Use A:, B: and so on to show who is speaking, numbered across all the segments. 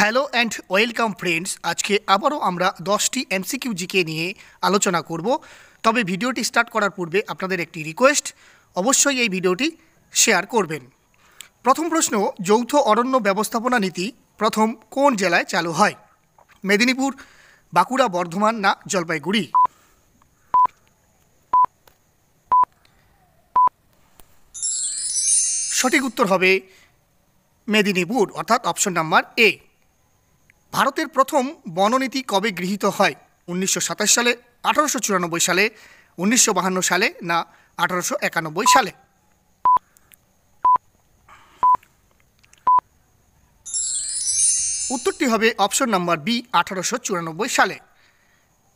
A: hello and welcome friends আজকে আবারও আমরা দশটি এমসিকিউ জিকে নিয়ে আলোচনা করব তবে ভিডিওটি স্টার্ট করার পূর্বে আপনাদের একটি রিকোয়েস্ট অবশ্যই এই ভিডিওটি শেয়ার করবেন প্রথম প্রশ্ন যৌথ অরণ্য ব্যবস্থাপনা নীতি প্রথম কোন জেলায় চালু হয় মেদিনীপুর বাঁকুড়া বর্ধমান না জলপাইগুড়ি সঠিক উত্তর হবে মেদিনীপুর অর্থাৎ অপশন নাম্বার এ ভারতের প্রথম বননীতি কবে গৃহীত হয় উনিশশো সালে আঠারোশো সালে উনিশশো সালে না আঠারোশো সালে উত্তরটি হবে অপশন নাম্বার বি আঠারোশো সালে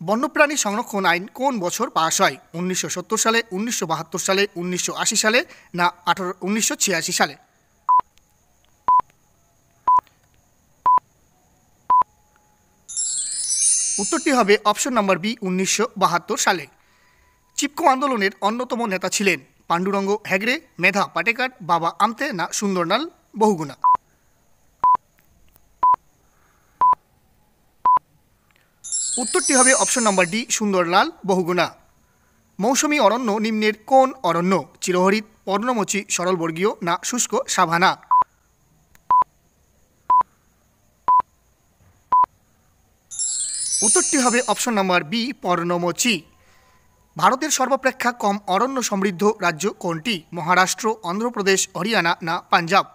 A: বন্যপ্রাণী সংরক্ষণ আইন কোন বছর পাশ হয় উনিশশো সালে উনিশশো সালে উনিশশো সালে না আঠারো উনিশশো সালে উত্তরটি হবে অপশন নাম্বার বি উনিশশো সালে চিপকো আন্দোলনের অন্যতম নেতা ছিলেন পাণ্ডুরঙ্গ হেগড়ে মেধা পাটেকার বাবা আমতে না সুন্দরলাল বহুগুণা উত্তরটি হবে option number D Sundarlal Bahuguna মৌসুমী অরণ্য নিম্নের কোন অরণ্য চিরহরিত পর্ণমোচী সরলবর্গীয় না শুষ্ক সাভানা উত্তরটি হবে অপশন নাম্বার বি পর্ণমোচি ভারতের সর্বাপেক্ষা কম অরণ্য সমৃদ্ধ রাজ্য কোনটি মহারাষ্ট্র অন্ধ্রপ্রদেশ হরিয়ানা না পাঞ্জাব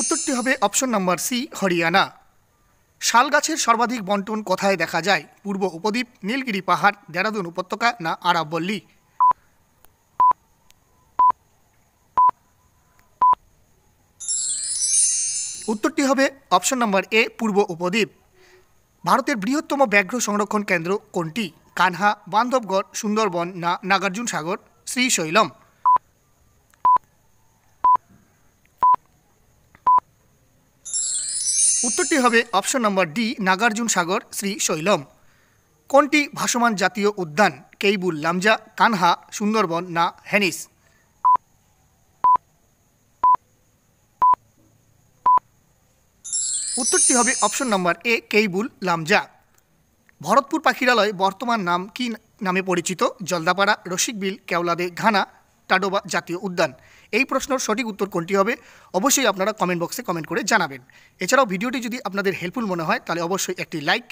A: উত্তরটি হবে অপশন নাম্বার সি হরিয়ানা শাল গাছের সর্বাধিক বন্টন কোথায় দেখা যায় পূর্ব উপদ্বীপ নীলগিরি পাহাড় দেরাদুন উপত্যকা না আরাবল্লী উত্তরটি হবে অপশন নম্বর এ পূর্ব উপদ্বীপ ভারতের বৃহত্তম ব্যাঘ্র সংরক্ষণ কেন্দ্র কোনটি কানহা বান্ধবগড় সুন্দরবন না নাগার্জুন সাগর শ্রীশৈলম উত্তরটি হবে option number D Nagarjuna Sagar Srisailam কোনটি ভাসমান জাতীয় উদ্যান কেইবুল লামজা কানহা সুন্দরবন না হ্যানিস উত্তরটি হবে option number A Keibul Lamjao Bharatpur পাখিরালয় বর্তমান নাম কি নামে পরিচিত জলদাপাড়া রসিকবিল কেওলাদে ঘানা টাডোবা জাতীয় উদ্যান এই প্রশ্নের সঠিক উত্তর কোনটি হবে অবশ্যই আপনারা কমেন্ট বক্সে কমেন্ট করে জানাবেন এছাড়াও ভিডিওটি যদি আপনাদের হেল্পফুল মনে হয় তাহলে অবশ্যই একটি লাইক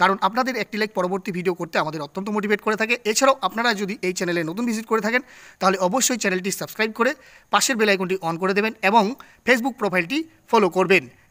A: কারণ আপনাদের একটি লাইক পরবর্তী ভিডিও করতে আমাদের অত্যন্ত মোটিভেট করে থাকে এছাড়াও আপনারা যদি এই চ্যানেলে নতুন ভিজিট করে থাকেন তাহলে অবশ্যই চ্যানেলটি সাবস্ক্রাইব করে পাশের বেলাইকনটি অন করে দেবেন এবং ফেসবুক প্রোফাইলটি ফলো করবেন